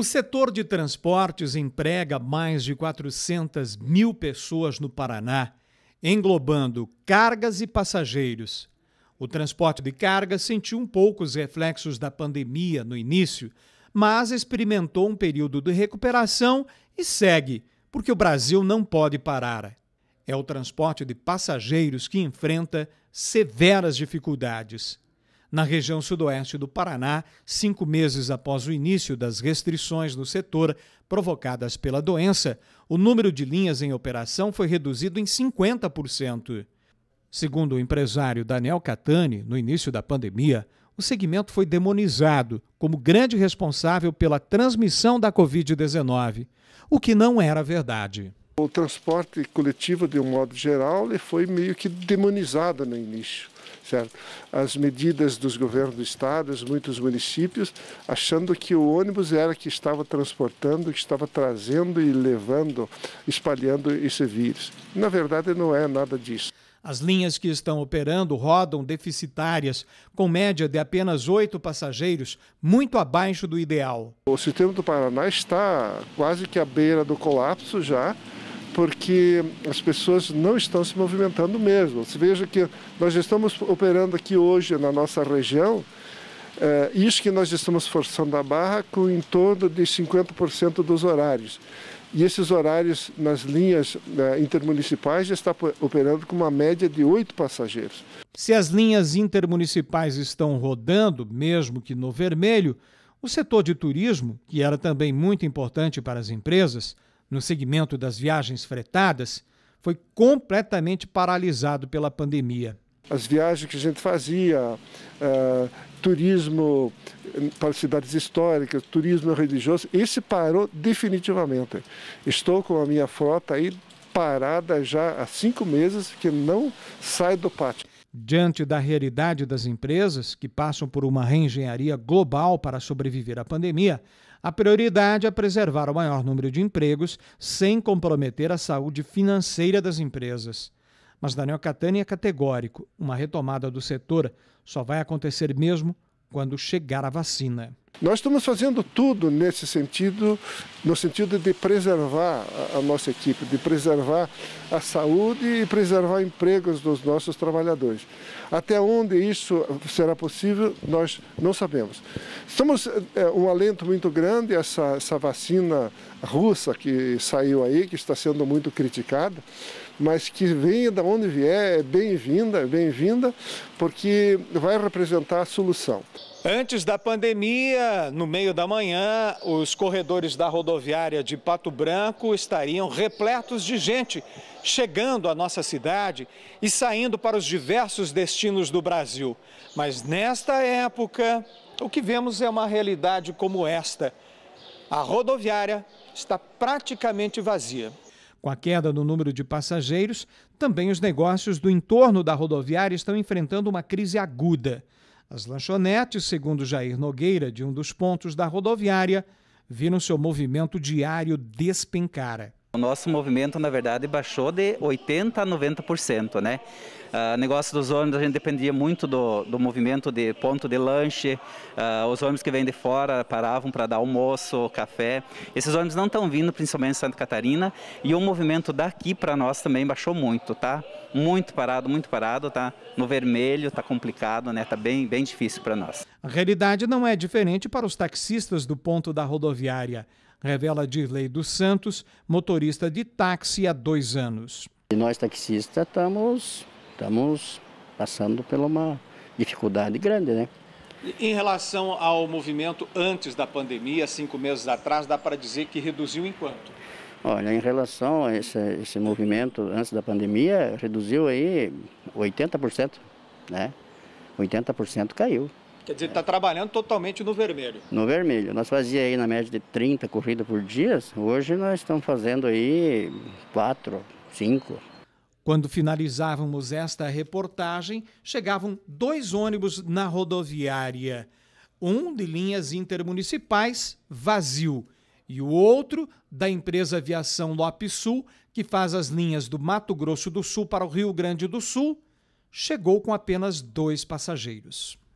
O setor de transportes emprega mais de 400 mil pessoas no Paraná, englobando cargas e passageiros. O transporte de cargas sentiu um pouco os reflexos da pandemia no início, mas experimentou um período de recuperação e segue, porque o Brasil não pode parar. É o transporte de passageiros que enfrenta severas dificuldades na região sudoeste do Paraná, cinco meses após o início das restrições no setor provocadas pela doença, o número de linhas em operação foi reduzido em 50%. Segundo o empresário Daniel Catani, no início da pandemia, o segmento foi demonizado como grande responsável pela transmissão da Covid-19, o que não era verdade. O transporte coletivo, de um modo geral, foi meio que demonizado no início Certo? As medidas dos governos do estado, muitos municípios, achando que o ônibus era que estava transportando, que estava trazendo e levando, espalhando esse vírus. Na verdade, não é nada disso. As linhas que estão operando rodam deficitárias, com média de apenas oito passageiros, muito abaixo do ideal. O sistema do Paraná está quase que à beira do colapso já porque as pessoas não estão se movimentando mesmo. Você veja que nós estamos operando aqui hoje na nossa região, é, isso que nós estamos forçando a barra com em torno de 50% dos horários. E esses horários nas linhas né, intermunicipais já está operando com uma média de oito passageiros. Se as linhas intermunicipais estão rodando, mesmo que no vermelho, o setor de turismo, que era também muito importante para as empresas, no segmento das viagens fretadas foi completamente paralisado pela pandemia. As viagens que a gente fazia, uh, turismo para cidades históricas, turismo religioso, esse parou definitivamente. Estou com a minha frota aí parada já há cinco meses que não sai do pátio. Diante da realidade das empresas que passam por uma reengenharia global para sobreviver à pandemia, a prioridade é preservar o maior número de empregos sem comprometer a saúde financeira das empresas. Mas Daniel Catani é categórico: uma retomada do setor só vai acontecer mesmo quando chegar a vacina. Nós estamos fazendo tudo nesse sentido, no sentido de preservar a nossa equipe, de preservar a saúde e preservar empregos dos nossos trabalhadores. Até onde isso será possível, nós não sabemos. Estamos é, um alento muito grande essa, essa vacina russa que saiu aí, que está sendo muito criticada, mas que venha da onde vier, é bem-vinda, é bem-vinda, porque vai representar a solução. Antes da pandemia, no meio da manhã, os corredores da rodoviária de Pato Branco estariam repletos de gente chegando à nossa cidade e saindo para os diversos destinos do Brasil. Mas nesta época, o que vemos é uma realidade como esta. A rodoviária está praticamente vazia. Com a queda no número de passageiros, também os negócios do entorno da rodoviária estão enfrentando uma crise aguda. As lanchonetes, segundo Jair Nogueira, de um dos pontos da rodoviária, viram seu movimento diário despencar. O nosso movimento, na verdade, baixou de 80% a 90%. Né? O uh, ah, negócio dos ônibus, a gente dependia muito do, do movimento de ponto de lanche. Uh, os ônibus que vêm de fora paravam para dar almoço, café. Esses ônibus não estão vindo, principalmente em Santa Catarina. E o movimento daqui para nós também baixou muito, tá? Muito parado, muito parado, tá? No vermelho, tá complicado, né? Tá bem, bem difícil para nós. A realidade não é diferente para os taxistas do ponto da rodoviária revela Dirley dos Santos, motorista de táxi há dois anos. E nós taxistas estamos, estamos passando por uma dificuldade grande, né? Em relação ao movimento antes da pandemia, cinco meses atrás, dá para dizer que reduziu em quanto? Olha, em relação a esse, esse movimento antes da pandemia, reduziu aí 80%, né? 80% caiu. Quer dizer, está trabalhando totalmente no vermelho. No vermelho. Nós fazia aí na média de 30 corridas por dia, hoje nós estamos fazendo aí 4, 5. Quando finalizávamos esta reportagem, chegavam dois ônibus na rodoviária. Um de linhas intermunicipais, vazio, e o outro da empresa Aviação Lopes Sul, que faz as linhas do Mato Grosso do Sul para o Rio Grande do Sul, chegou com apenas dois passageiros.